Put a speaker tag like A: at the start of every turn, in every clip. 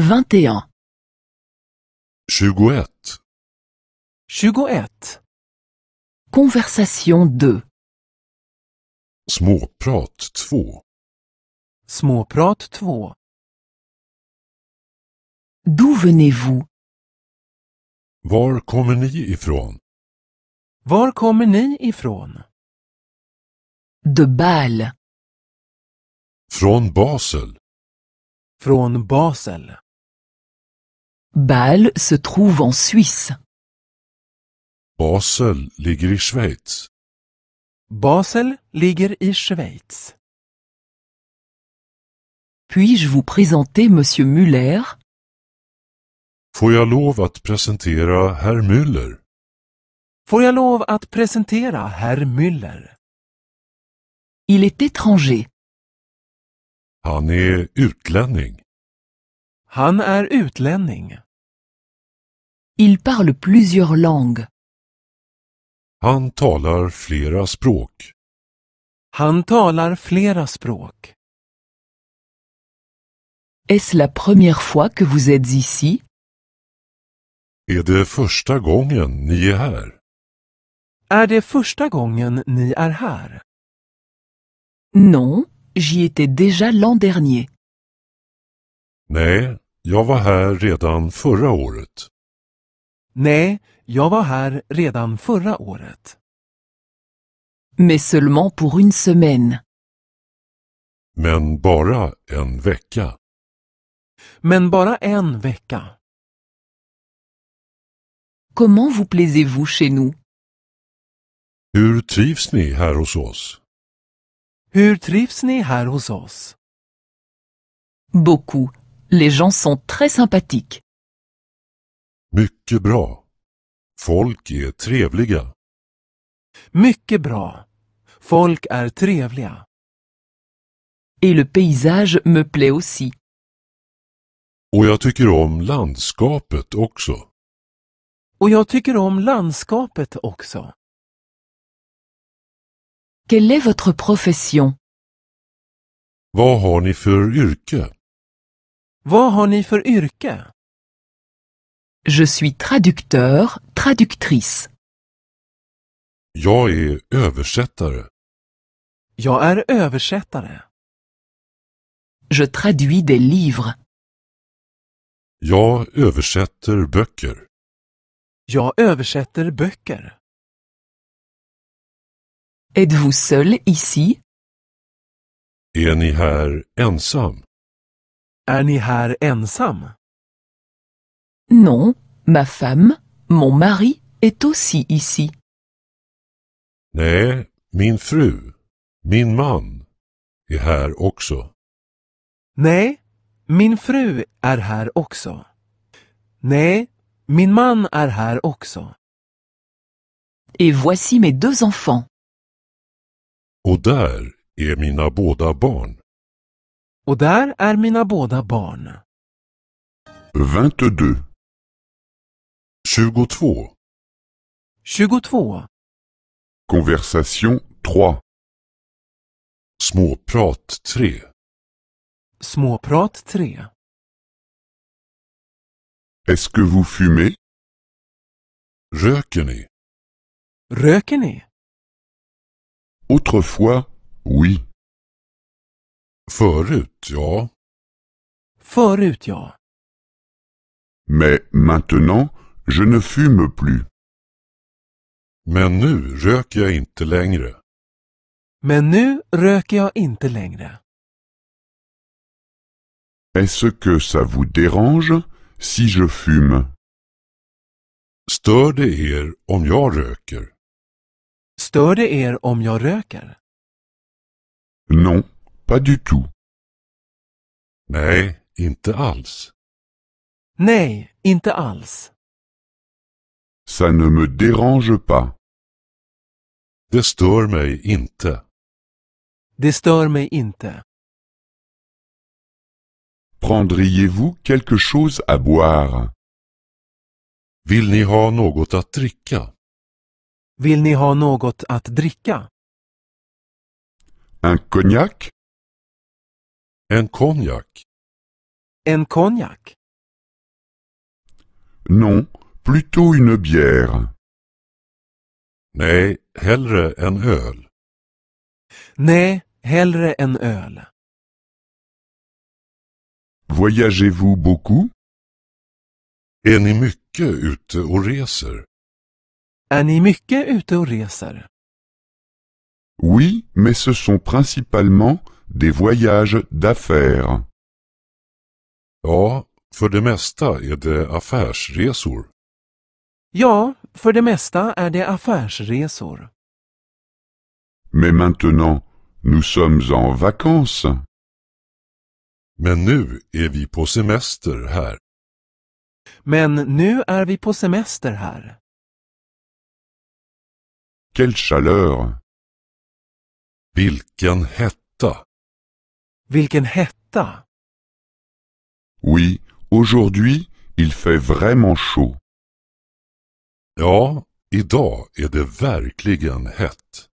A: 21. 21. Conversation 2. Conversation 2. småprat 2, småprat 2. D'où venez-vous var kommer ni ifrån? Var kommer ni ifrån? De Bâle. Från Basel, Från Basel. Bâle se trouve en Suisse. Basel ligger i Schweiz. Basel ligger i Schweiz. Puis-je vous présenter monsieur Müller? Får jag lov att presentera herr Müller? Får jag lov att presentera herr Müller? Il est étranger. Han är utlänning. Han är utlänning. Il parle plusieurs langues. Han talar flera språk. Han talar flera språk. Est-ce la première fois que vous êtes ici? Är det första gången ni är Non, j'y étais déjà l'an dernier. Nej, jag var här redan förra året. Nej, jag var här redan förra året. Mais seulement pour une semaine. Men bara en vecka. Men bara en vecka. Comment vous plaisez-vous chez nous? Hur trivs ni här hos oss? Hur trivs ni här hos oss? Beaucoup. Les gens sont très sympathiques. Mycket bra. Folk är trevliga. Mycket bra. Folk är trevliga. Et le paysage me plaît aussi. Och jag tycker om landskapet också. Och jag tycker om landskapet också. Quelle est votre profession? Vad har ni för yrke? Vad har ni för yrke? Je suis traducteur, traductrice. Jag är översättare. Jag är översättare. Je traduis des livres. Jag översätter böcker. Jag översätter böcker. Êtes-vous seul ici? här ensam? Non, ma femme, mon mari est aussi ici. Nej, min fru, min man är här också. Nej, min fru är här också. Nej, min man är här också. Et voici mes deux enfants. Och där är mina båda barn. Och där är mina båda barn. 22 22 22. Konversation 3. Småprat 3. Småprat 3. Est-ce que vous fumez? Röker ni? Röker ni? Autrefois, oui. Förut, ja. Förut ja. Mais maintenant, Je ne fume plus. Men nu röker jag inte längre. Men nu röker jag inte längre. Est-ce que ça vous dérange si je fume? Stör det er om jag röker? Stör det er om jag röker? Non, pas du tout. Nej, inte alls. Nej, inte alls. Ça ne me dérange pas. Det stör mig inte. Det stör Prendriez-vous quelque chose à boire? Vill ni ha något att dricka? Vill ni ha något att dricka? Un cognac? En cognac? En cognac? Non, plutôt une bière. Nej, hellre en öl. Nej, hellre en öl. Voyagez-vous beaucoup? Är ni mycket ute och reser? Är ni mycket ute och reser? Oui, mais ce sont principalement des voyages d'affaires. Ja, för det mesta är det affärsresor. Ja, för det mesta är det affärsresor. Mais maintenant, nous sommes en vacances. Men nu är vi på semester här. Men nu är vi på semester här. Quelle chaleur! Vilken hetta! Vilken hetta! Oui, aujourd'hui, il fait vraiment chaud. Ja, idag är det verkligen hett.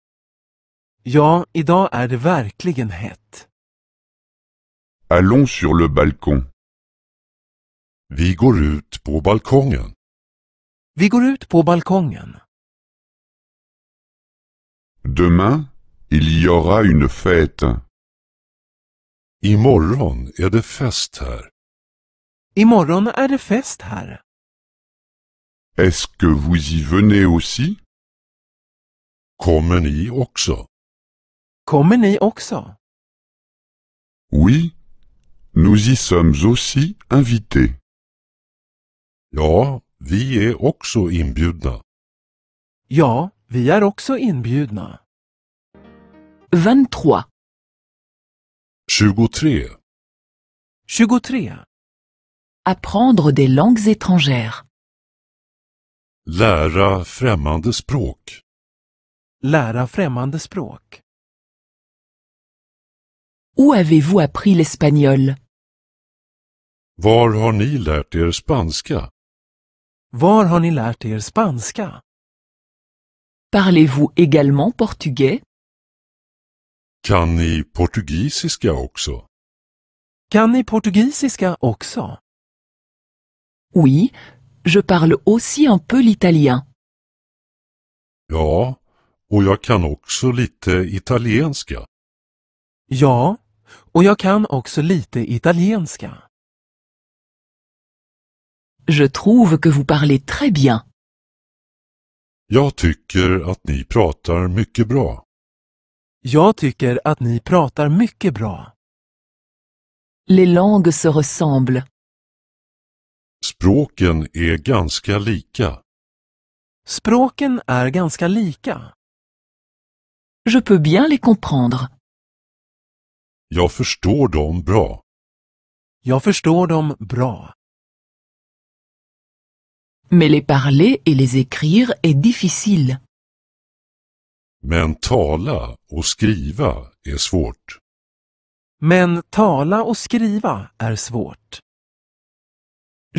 A: Ja, idag är det verkligen hett. Allons sur le balcon. Vi går ut på balkongen. Vi går ut på balkongen. Demain, il y aura une fête. Imorgon är det fest här. Imorgon är det fest här. Est-ce que vous y venez aussi? Kommer ni också? Kommer ni också? Oui, nous y sommes aussi invités. Ja, vi är er också inbjudna. Ja, vi är också inbjudna. 23. 23. 23. Apprendre des langues étrangères. Lära främmande språk. Lära främmande språk. Où avez-vous appris l'espagnol? Var har ni lärt er spanska? Var har ni lärt er spanska? Parlez-vous également portugais? Kan ni portugisiska också? Kan ni portugisiska också? Oui, Je parle aussi un peu l'italien. Ja, och jag kan också lite italienska. Ja, och jag kan också lite italienska. Je trouve que vous parlez très bien. Jag tycker att ni pratar mycket bra. Jag tycker att ni pratar mycket bra. Les langues se ressemblent. Språken är ganska lika. Språken är ganska lika. Je peux bien les comprendre. Jag förstår dem bra. Jag förstår dem bra. Mais les parler et les écrire est difficile. Men tala och skriva är svårt. Men tala och skriva är svårt.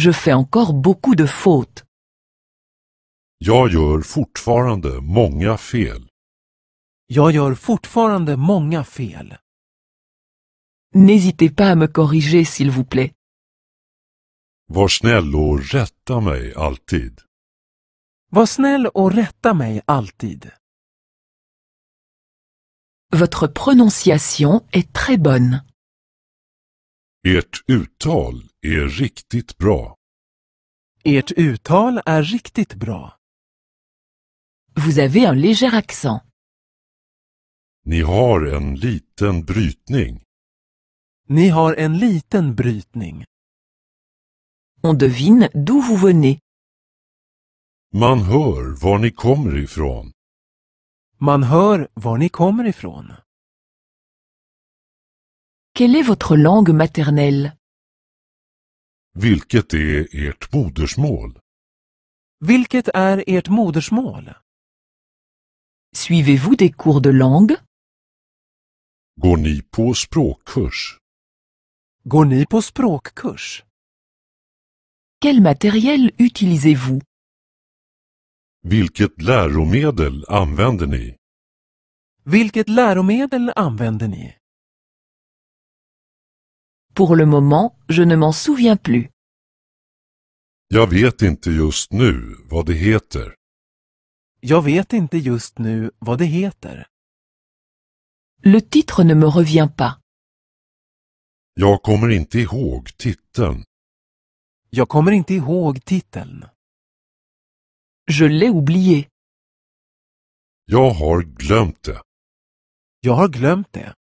A: Je fais encore beaucoup de fautes. Jag gör fortfarande många fel. Jag gör fortfarande många fel. N'hésitez pas à me corriger s'il vous plaît. Var snäll och rätta mig alltid. Var snäll och rätta mig alltid. Votre prononciation est très bonne. Ert uttal är riktigt bra. Ert uttal är riktigt bra. Vous avez un léger accent. Ni har en liten brytning. Ni har en liten brytning. On devine d'où vous venez. Man hör var ni kommer ifrån. Man hör var ni kommer ifrån. Quelle est votre langue maternelle Vilket är ert modersmål? Vilket är ert modersmål? Suivez-vous des cours de langue? Går ni på språkkurs? Går ni på språkkurs? Quel matériel utilisez-vous? Vilket läromedel använder ni? Vilket läromedel använder ni? Pour le moment, je ne m'en souviens plus. Jag vet inte just nu vad det heter. Jag vet inte just nu vad det heter. Le titre ne me revient pas. Jag kommer inte ihåg titeln. Jag kommer inte ihåg titeln. Je l'ai oublié. Jag har glömt det. Jag har glömt det.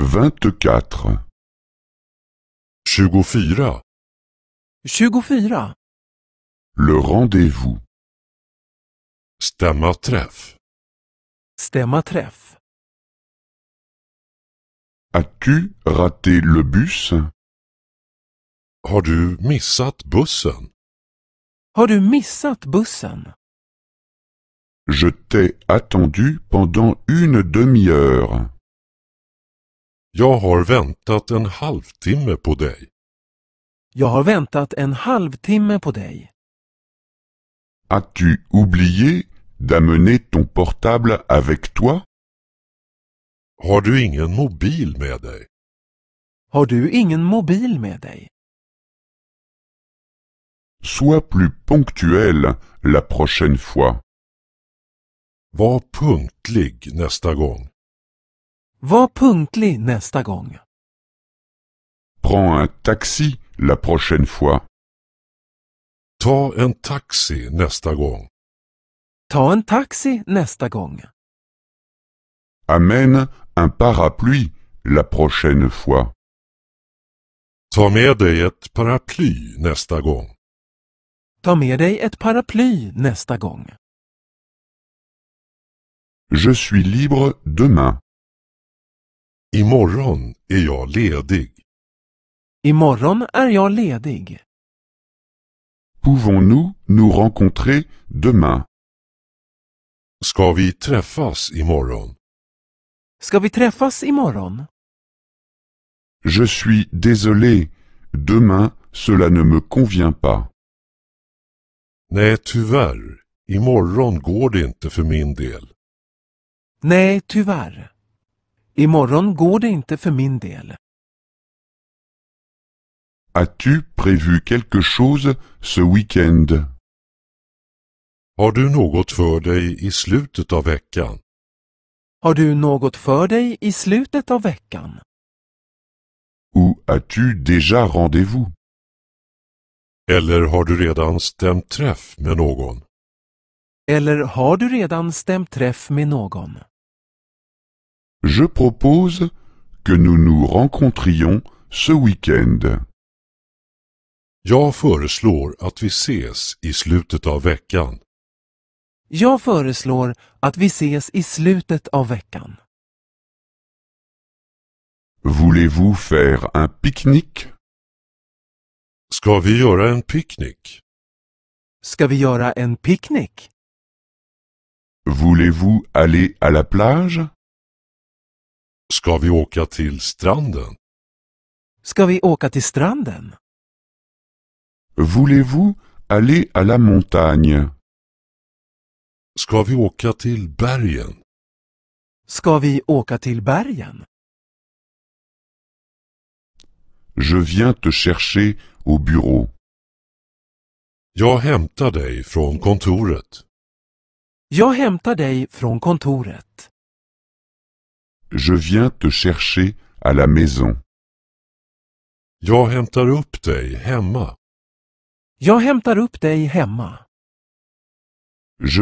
A: 24 24. 24. Le rendez-vous. Stämma träff. Stämma träff. As-tu raté le bus? Har du missat bussen? Har du missat bussen? Je t'ai attendu pendant une demi-heure. Jag har väntat en halvtimme på dig. Jag har väntat en halvtimme på dig. As-tu oublié d'amener ton portable avec toi? Har du ingen mobil med dig? Har du ingen mobil med dig? Sois plus ponctuel la prochaine fois. Var punktlig nästa gång. Var punktlig nästa gång. Prends un taxi la prochaine fois. Ta en taxi nästa gång. Ta en taxi nästa gång. Amène un parapluie la prochaine fois. Ta med dig ett paraply nästa gång. Ta med dig ett paraply nästa gång. Je suis libre demain. Imorgon är jag ledig. Imorgon är jag ledig. Pouvons-nous nous rencontrer demain? Ska vi träffas imorgon? Ska vi träffas imorgon? Je suis désolé, demain cela ne me convient pas. Nej, tyvärr. Imorgon går det inte för min del. Nej, tyvärr. Imorgon går det inte för min del. As-tu prévu quelque chose ce weekend? Har du något för dig i slutet av veckan? Har du något för dig i slutet av veckan? Ou as-tu déjà rendez-vous? Eller har du redan stämt träff med någon? Eller har du redan stämt träff med någon? Je propose que nous nous rencontrions ce week-end. Jag föreslår att vi ses i slutet av veckan. Jag föreslår att Voulez-vous faire un pique-nique? Ska vi göra en picknick? Ska Voulez-vous aller à la plage? Ska vi åka till stranden? Ska vi åka till stranden? Voulez-vous aller à la montagne? Ska vi åka till bergen? Ska vi åka till bergen? Je viens te chercher au bureau. Jag hämtar dig från kontoret. Jag hämtar dig från kontoret. Je viens te chercher à la maison. Jag hämtar upp dig hemma. Jag hämtar upp Je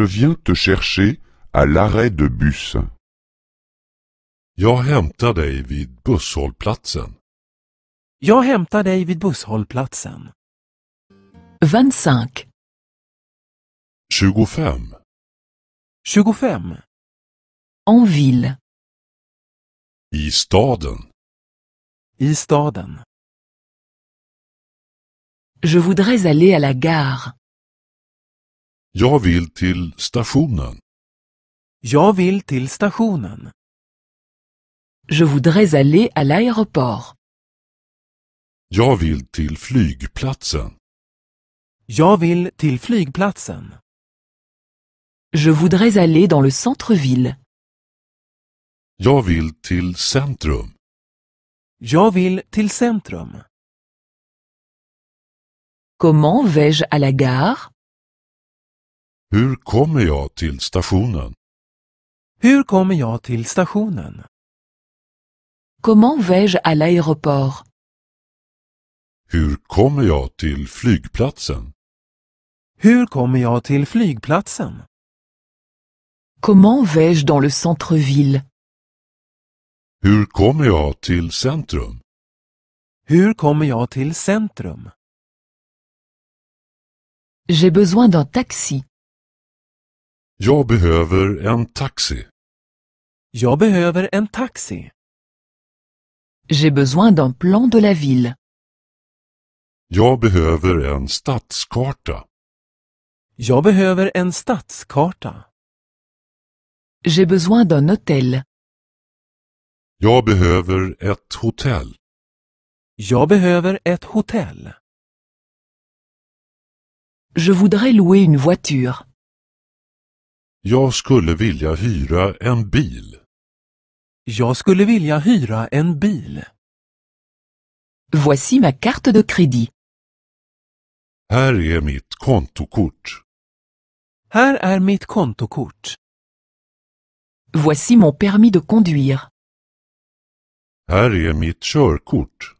A: viens te chercher à l'arrêt de bus. Jag hämtar dig vid busshållplatsen. Jag hämtar dig vid busshållplatsen. 25. 25. En ville. I staden. I staden. Je voudrais aller à la gare. Jag vill till stationen. Jag vill till stationen. Je voudrais aller à l'aéroport. Jag vill till flygplatsen. Jag vill till flygplatsen. Je voudrais aller dans le centre-ville. Jag vill till centrum. Jag vill till centrum. Comment vais-je à la gare? Hur kommer jag till stationen? Hur kommer jag till stationen? Comment vais-je à l'aéroport? Hur kommer jag till flygplatsen? Hur kommer jag till flygplatsen? Comment vais-je dans le centre-ville? Hur kommer jag till centrum? Hur kommer jag till centrum? J'ai besoin d'un taxi. Jag behöver en taxi. Jag behöver en taxi. J'ai besoin d'un plan de la ville. Jag behöver en stadskarta. Jag behöver en stadskarta. J'ai besoin d'un hôtel. Jag behöver ett hotell. Jag behöver ett hotell. Je voudrais louer une voiture. Jag skulle vilja hyra en bil. Jag skulle vilja hyra en bil. Voici ma carte de crédit. Här är mitt kontokort. Här är mitt kontokort. Voici mon permis de conduire. Här är mitt körkort.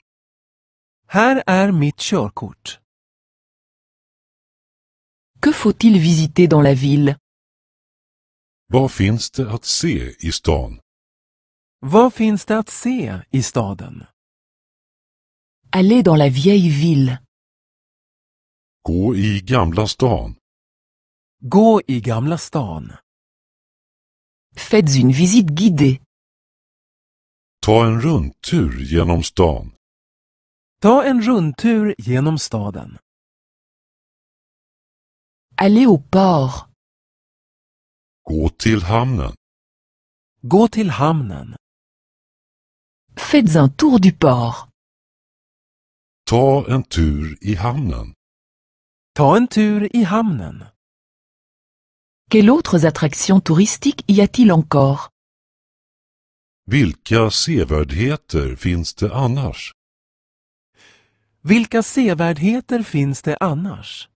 A: Här är mitt körkort. Que faut-il visiter dans la ville? Vad finns det att se i stan? Vad finns det att se i staden? Aller dans la vieille ville. Gå i Gamla stan. Gå i Gamla stan. Faites une visite guidée. Ta en rundtur genom stan. Ta en rundtur genom staden. Allez au port. Gå till hamnen. Gå till hamnen. Faites un tour du port. Ta en tur i hamnen. Ta en tur i hamnen. Quelles autres attractions touristiques y a-t-il encore vilka sevärdheter finns det annars? Vilka sevärdheter finns det annars?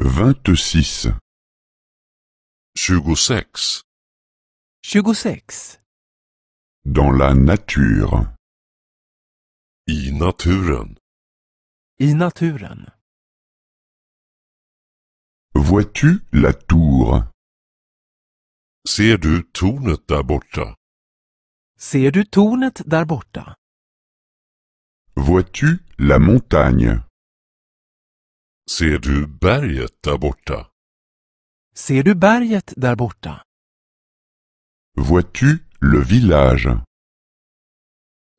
A: 26 26 26 Dans la nature I naturen I naturen Vois-tu la tour? Ser du tornet där borta? Ser du tornet där borta? Vois-tu la montagne? Ser du berget där borta? Ser du berget där borta? Vois-tu le village?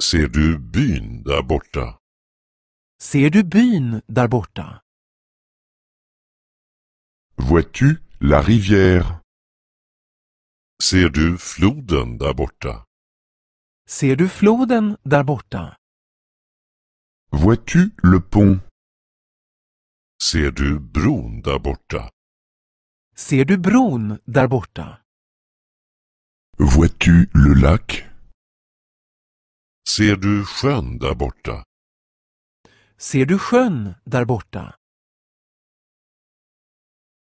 A: Ser du byn där borta? Ser du byn där borta? Vois-tu la rivière? Ser du floden där borta? Ser du floden där borta? Vois-tu le pont? Ser du bron där borta? Ser du bron där borta? Vois-tu le lac? Ser du sjön där borta? Ser du sjön där borta?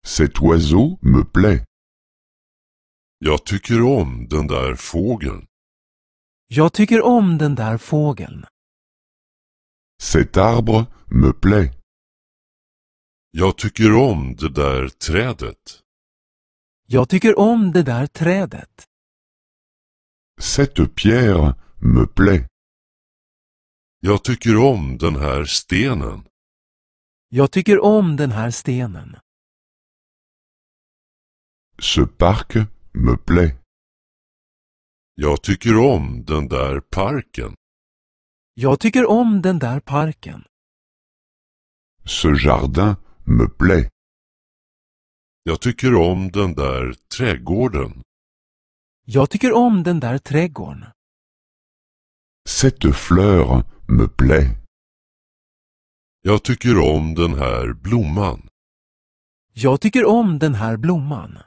A: Cet oiseau me plaît. Jag tycker om den där fågeln. Jag tycker om den där fågeln. Cet arbre me plaît. Jag tycker om det där trädet. Jag tycker om det där trädet. Cette pierre me plaît. Jag tycker om den här stenen. Jag tycker om den här stenen. Ce parc me plaît. Jag tycker om den där parken. Jag tycker om den där parken. Ce jardin me plaît. Jag tycker om den där trädgården. Jag tycker om den där trädgården. Cette fleur me plaît. Jag tycker om den här blomman. Jag tycker om den här blomman.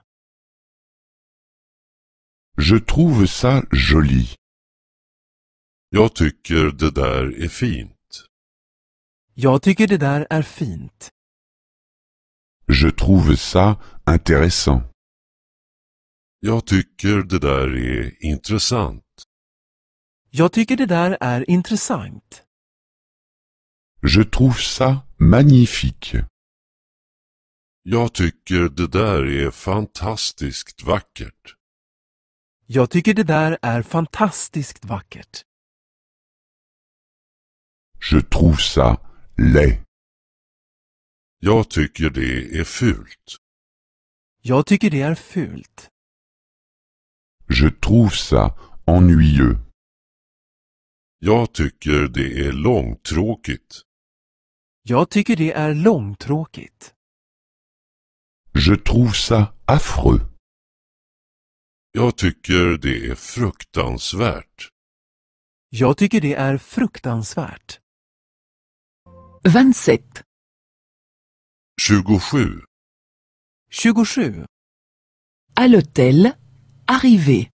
A: Je trouve ça joli. Jag tycker det där är fint. Jag tycker det där är fint. Je trouve ça intéressant. Jag tycker det där är intressant. Jag tycker det där är intressant. Je trouve ça magnifique. Jag tycker det där är fantastiskt vackert. Jag tycker det där är fantastiskt vackert. Je trouve ça laid. Jag tycker det är fult. Jag tycker det är fult. Je trouve ça ennuyeux. Jag tycker det är långtråkigt. Jag tycker det är långtråkigt. Je trouve ça affreux. Jag tycker det är fruktansvärt. Jag tycker det är fruktansvärt. 27. 27. 27. À l'hôtel, arrivé.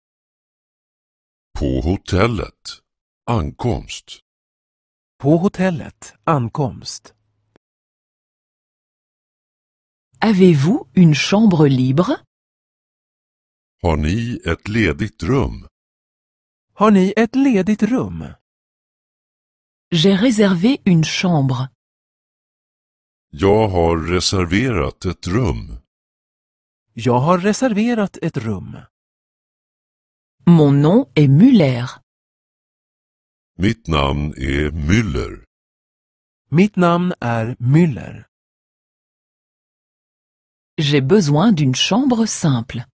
A: På hotellet, ankomst. På hotellet, ankomst. Avez-vous une chambre libre? Har ni ett ledigt rum? Har ni ett ledigt rum? J'ai réservé une chambre. Jag har reserverat ett rum. Jag har reserverat ett rum. Mon nom est Müller. Mitt namn är Müller. Mitt namn är Müller. J'ai besoin d'une chambre simple.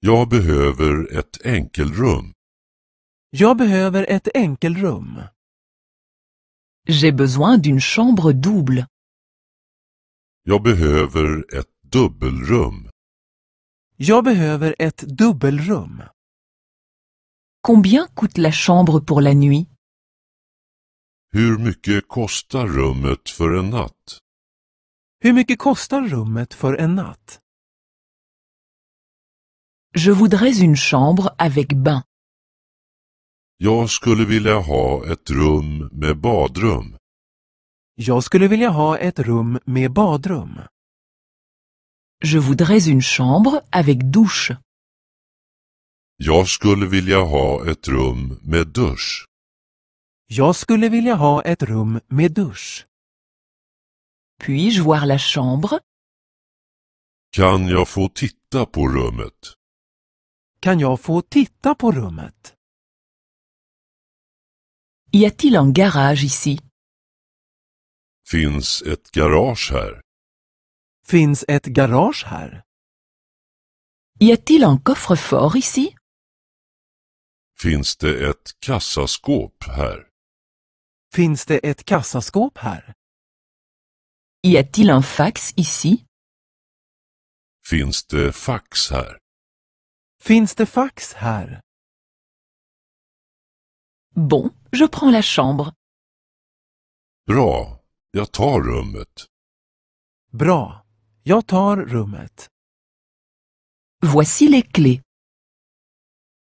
A: Jag behöver ett enkelrum. Jag behöver ett enkelrum. J'ai besoin d'une chambre double. Jag behöver ett dubbelrum. Jag behöver ett dubbelrum. Combien coûte la chambre pour la nuit? Hur mycket kostar rummet för en natt? Hur mycket kostar rummet för en natt? Je voudrais une chambre avec bain. Jag skulle vilja ha ett rum med badrum. Je voudrais une chambre avec douche. Puis-je voir la chambre? få titta på rummet? Kan jag få titta på rummet? Y a-t-il un garage ici? Finns ett garage här? Finns ett garage här? Y a-t-il un coffre-fort ici? Finns det ett kassaskåp här? Finns det ett kassaskåp här? Y a-t-il un fax ici? Finns det fax här? Finns det fax här? Bon, je prends la chambre. Bra, jag tar rummet. Bra, jag tar rummet. Voici les clés.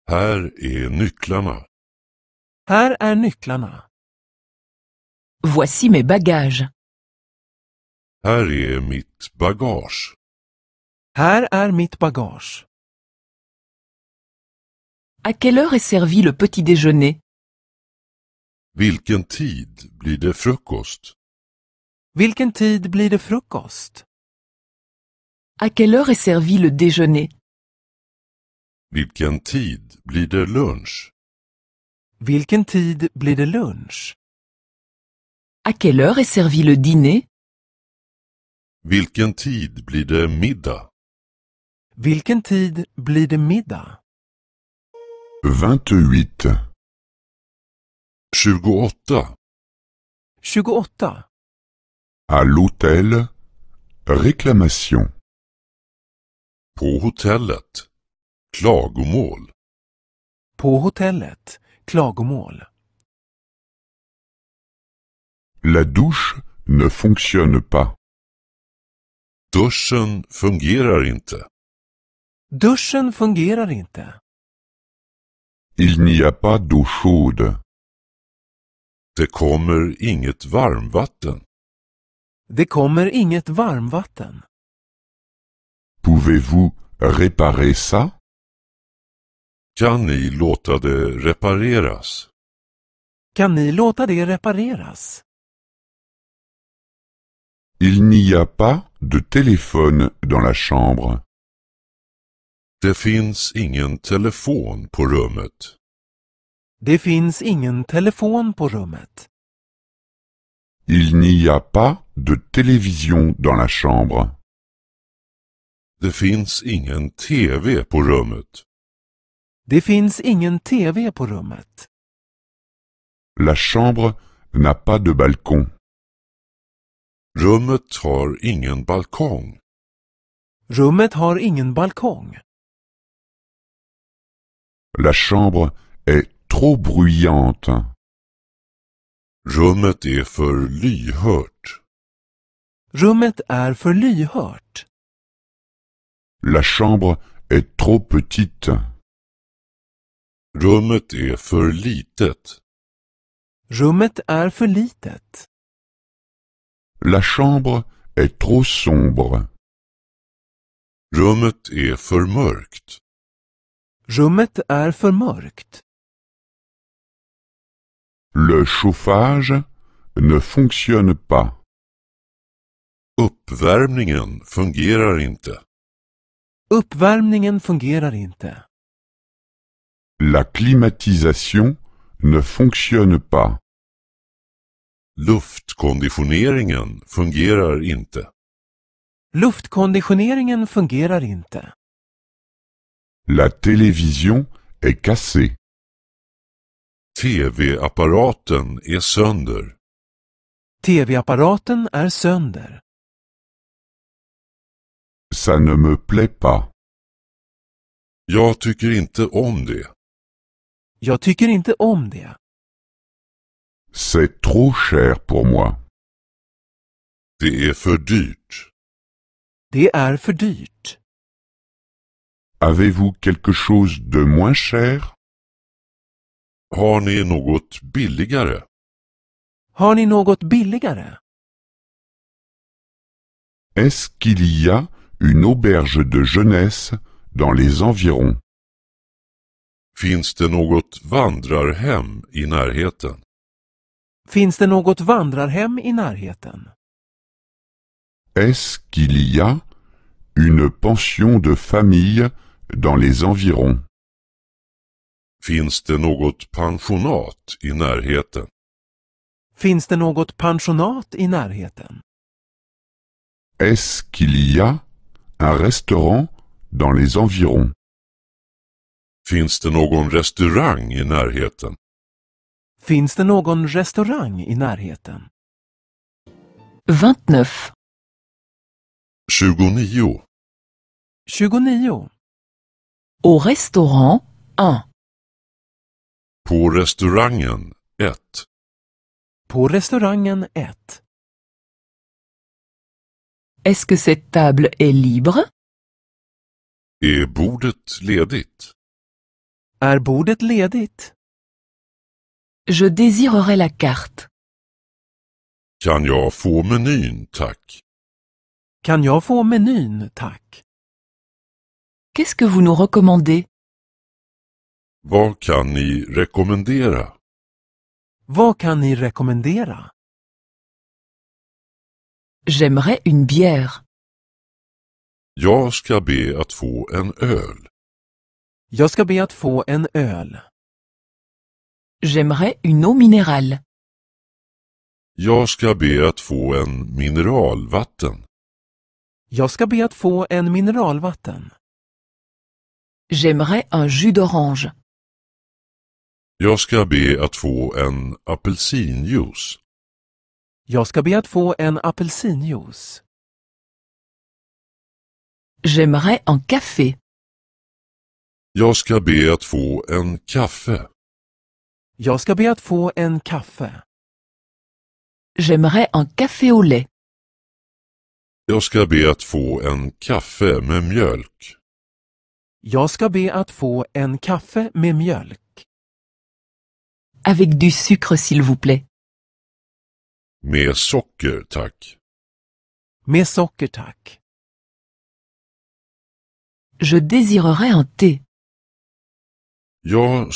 A: Här är nycklarna. Här är nycklarna. Voici mes bagages. Här är mitt bagage. Här är mitt bagage. À quelle heure est servi le petit déjeuner? Vilken tid blir det frukost? tid À quelle heure est servi le déjeuner? Vilken tid blir lunch? Vilken tid blir det lunch? À quelle heure est servi le dîner? Vilken tid blir det middag? Vilken tid blir det middag? Vingt-huit. Tjugoåtta. Tjugoåtta. À l'hôtel, réclamation. På hotellet, klagomål. På hotellet, klagomål. La douche ne fonctionne pas. Duschen fungerar inte. Duschen fungerar inte. Il n'y a pas d'eau chaude. Det kommer inget varmvatten. Det kommer inget varmvatten. Pouvez-vous réparer ça? Kan ni låta det repareras? Kan ni låta det repareras? Il n'y a pas de téléphone dans la chambre. Det finns ingen telefon på rummet. Det finns ingen telefon på rummet. Il n'y a pas de télévision dans la chambre. Det finns ingen TV på rummet. Det finns ingen TV på rummet. La chambre n'a pas de balcon. Rummet har ingen balkong. Rummet har ingen balkong. La chambre est trop bruyante. Rummet är för lyhört. La chambre est trop petite. Rummet är för Rummet är för litet. La chambre est trop sombre. Rummet är för mörkt. Rummet är för mörkt. Le chauffage ne fonctionne pas. Uppvärmningen fungerar inte. Uppvärmningen fungerar inte. La climatisation ne fonctionne pas. Luftkonditioneringen fungerar inte. Luftkonditioneringen fungerar inte. La télévision est cassée. TV-apparaten är sönder. TV-apparaten är sönder. Ça ne me plaît pas. Jag tycker inte om det. Jag tycker inte om det. C'est trop cher pour moi. Det är för dyrt. Det är för dyrt. Avez-vous quelque chose de moins cher? Est-ce qu'il y a une auberge de jeunesse dans les environs? Est-ce qu'il y a une pension de famille Dans les environs. Finns det något pensionat i närheten? Finns det något pensionat i närheten? Est-ce qu'il y a un restaurant dans les environs? Finns det någon restaurang i närheten? Finns det någon restaurang i närheten? 29 29 29 Au restaurant 1. På restaurangen 1. På restaurangen 1. Est-ce que cette table est libre Är bordet ledigt? Är bordet ledigt? Je désirerais la carte. Kan jag få menyn, tack? Kan jag få menyn, tack? Qu'est-ce que vous nous recommandez Vad kan ni rekommendera? Vad kan ni rekommendera? J'aimerais une bière. Jag ska be att få en öl. Jag ska be att få en öl. J'aimerais une eau minérale. Jag ska be att få en mineralvatten. Jag ska be att få en mineralvatten. J'aimerais un jus d'orange. Jag ska be att få en apelsinjuice. Jag ska be att få en apelsinjuice. J'aimerais un café. Jag ska be att få en kaffe. Jag ska be att få en kaffe. J'aimerais un café au lait. Jag ska be att få en kaffe med mjölk. Avec du sucre s'il vous plaît. tack. Je désirerais un thé. Je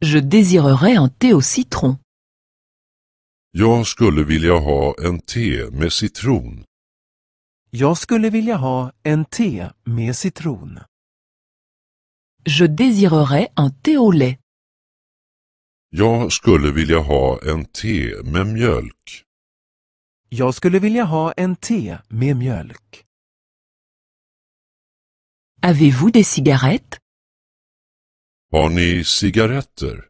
A: Je désirerais un thé au citron. Jag skulle vilja ha en te med citron. Jag skulle vilja ha en te med citron. Je désirerais un thé au lait. Jag skulle vilja ha en te med mjölk. Jag skulle vilja ha en te med mjölk. Avez-vous des cigarettes? Har ni cigaretter?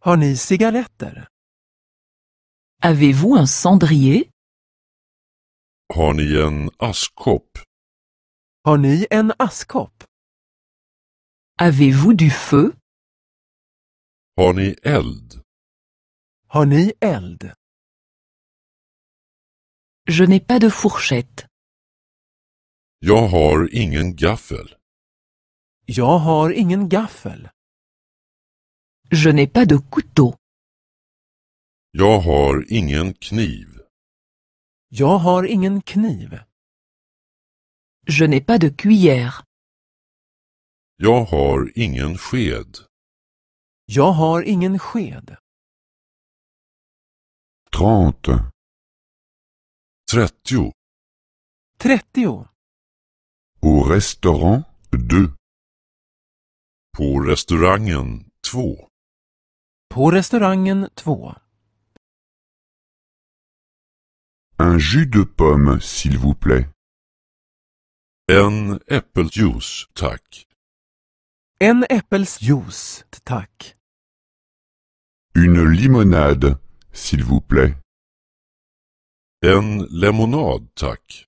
A: Har ni cigaretter? Avez-vous un cendrier? Har ni en askkopp? Har ni en askkopp? Avez-vous du feu? Har ni eld? Har eld? Je n'ai pas de fourchette. Jag har ingen gaffel. Jag har ingen gaffel. Je n'ai pas de couteau. Jag har ingen kniv. Jag har ingen kniv. Je n'ai pas de cuillère. Jag har ingen sked. Jag har ingen sked. 30 30 30 Au restaurant 2 På restaurangen 2 På restaurangen 2 Un jus de pomme, s'il vous plaît. En juice, tack. En juice, tack. Une limonade, s'il vous plaît. En lemonade, tack.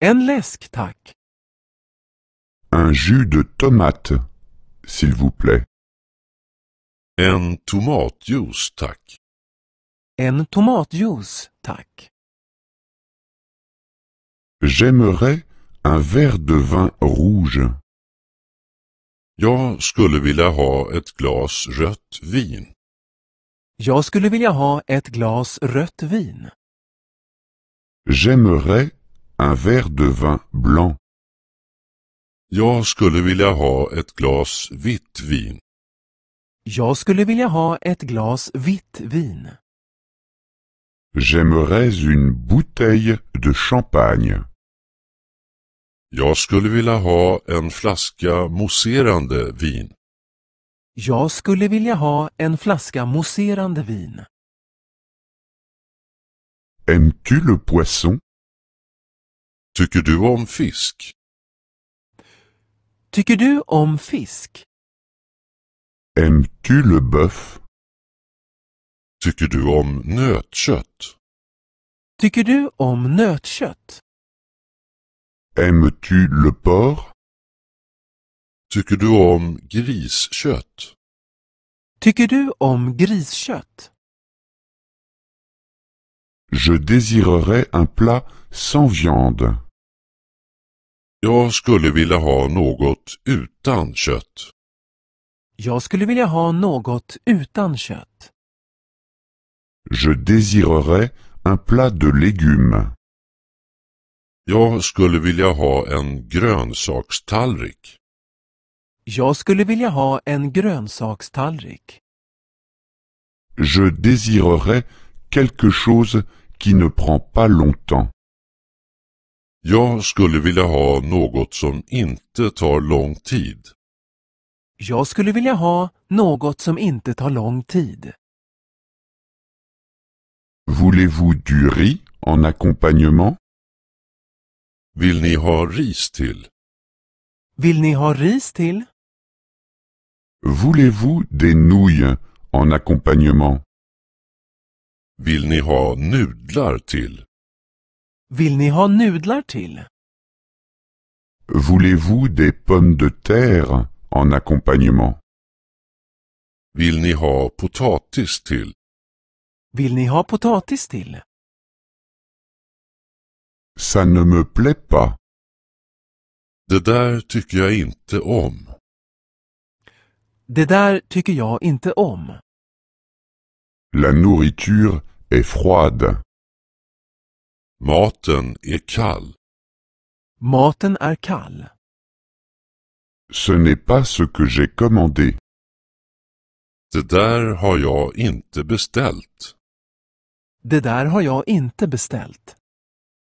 A: En läsk, tack. Un jus de tomate, s'il vous plaît. En juice, tack. En juice, tack. J'aimerais un verre de vin rouge. Jag skulle vilja ha ett glas rött vin. Jag skulle vilja ha ett glas rött vin. J'aimerais un verre de vin blanc. Jag skulle vilja ha ett glas vitt vin. Jag skulle vilja ha ett glas vitt vin. J'aimerais une bouteille de champagne. Jag skulle vilja ha en flaska mousserande vin. Jag skulle vilja ha en flaska mousserande vin. Aimes-tu le poisson? Tycker du om fisk? Tycker du om fisk? Aimes-tu le bœuf? Tycker du om nötkött? Tycker du om nötkött? Aimes-tu le porc? Tycker du om griskött? Tycker du om griskött? Je désirerais un plat sans viande. Jag skulle vilja ha något utan kött. Jag skulle vilja ha något utan kött. Je désirerais un plat de légumes. Jag skulle vilja ha en grönsakstallrik. Jag skulle vilja ha en grönsakstallrik. Je désirerais quelque chose qui ne prend pas longtemps. Jag skulle vilja ha något som inte tar lång tid. Jag skulle vilja ha något som inte tar lång tid. Voulez-vous du riz en accompagnement? Vill ni ha ris till? Vill ni ha ris till? Voulez-vous des nouilles en accompagnement? Vill ni ha nudlar till? Vill ni ha nudlar till? Voulez-vous des pommes de terre en accompagnement? Vill ni ha potatis till? Vill ni ha potatis till? Ça ne me plaît pas. Det där tycker jag inte om. Det där tycker jag inte om. La nourriture est froide. Maten är kall. Maten är kall. Ce n'est pas ce que j'ai commandé. Det där har jag inte beställt. Det där har jag inte beställt.